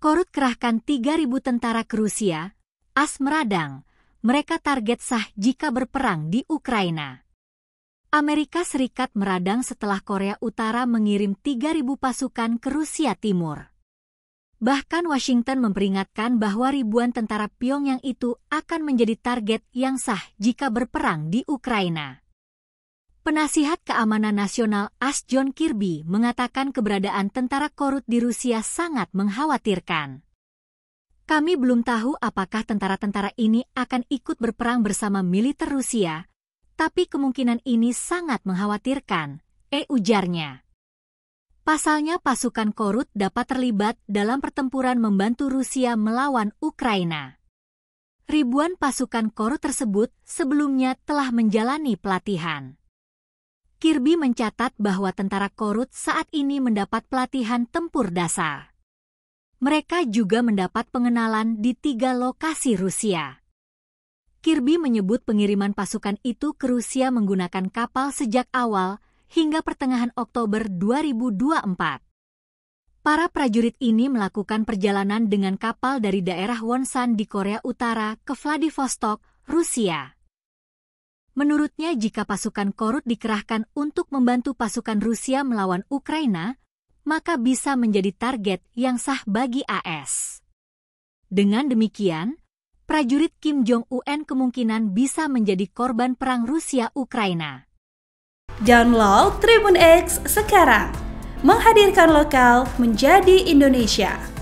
Korut kerahkan 3.000 tentara ke Rusia, As meradang, mereka target sah jika berperang di Ukraina. Amerika Serikat meradang setelah Korea Utara mengirim 3.000 pasukan ke Rusia Timur. Bahkan Washington memperingatkan bahwa ribuan tentara Pyongyang itu akan menjadi target yang sah jika berperang di Ukraina. Penasihat Keamanan Nasional As John Kirby mengatakan keberadaan tentara korut di Rusia sangat mengkhawatirkan. Kami belum tahu apakah tentara-tentara ini akan ikut berperang bersama militer Rusia, tapi kemungkinan ini sangat mengkhawatirkan, e ujarnya. Pasalnya pasukan Korut dapat terlibat dalam pertempuran membantu Rusia melawan Ukraina. Ribuan pasukan Korut tersebut sebelumnya telah menjalani pelatihan. Kirby mencatat bahwa tentara Korut saat ini mendapat pelatihan tempur dasar. Mereka juga mendapat pengenalan di tiga lokasi Rusia. Kirby menyebut pengiriman pasukan itu ke Rusia menggunakan kapal sejak awal hingga pertengahan Oktober 2024. Para prajurit ini melakukan perjalanan dengan kapal dari daerah Wonsan di Korea Utara ke Vladivostok, Rusia. Menurutnya jika pasukan Korut dikerahkan untuk membantu pasukan Rusia melawan Ukraina, maka bisa menjadi target yang sah bagi AS. Dengan demikian, prajurit Kim Jong-un kemungkinan bisa menjadi korban perang Rusia-Ukraina. Download Tribun X sekarang, menghadirkan lokal menjadi Indonesia.